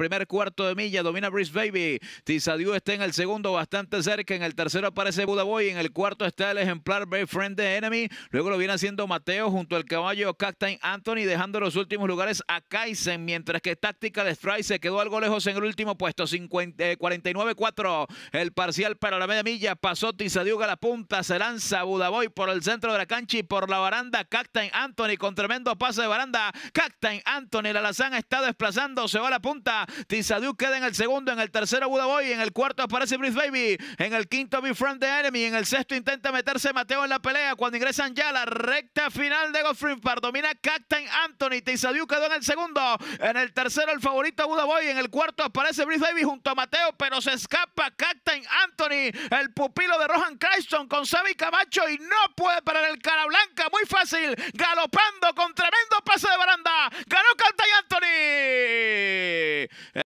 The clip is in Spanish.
primer cuarto de milla, domina Brice Baby. Tizadiu está en el segundo, bastante cerca. En el tercero aparece Budaboy. En el cuarto está el ejemplar Bay Friend the Enemy. Luego lo viene haciendo Mateo junto al caballo Cactain Anthony, dejando los últimos lugares a Kaisen, mientras que Tactical Strike se quedó algo lejos en el último puesto, 49-4. Eh, el parcial para la media milla pasó Tizadiuga a la punta, se lanza Budaboy por el centro de la cancha y por la baranda. Cactain Anthony con tremendo pase de baranda. Cactain Anthony, la lazana está desplazando, se va a la punta. Tizadew queda en el segundo, en el tercero Boy en el cuarto aparece Brice Baby, en el quinto Befriend the Enemy, en el sexto intenta meterse Mateo en la pelea cuando ingresan ya la recta final de Godfrey Park, domina Captain Anthony, Tizadew quedó en el segundo, en el tercero el favorito Boy en el cuarto aparece Brice Baby junto a Mateo, pero se escapa Captain Anthony, el pupilo de Rohan Christon con Sabi Camacho y no puede parar el cara blanca, muy fácil, galopando con tremendo pase de baranda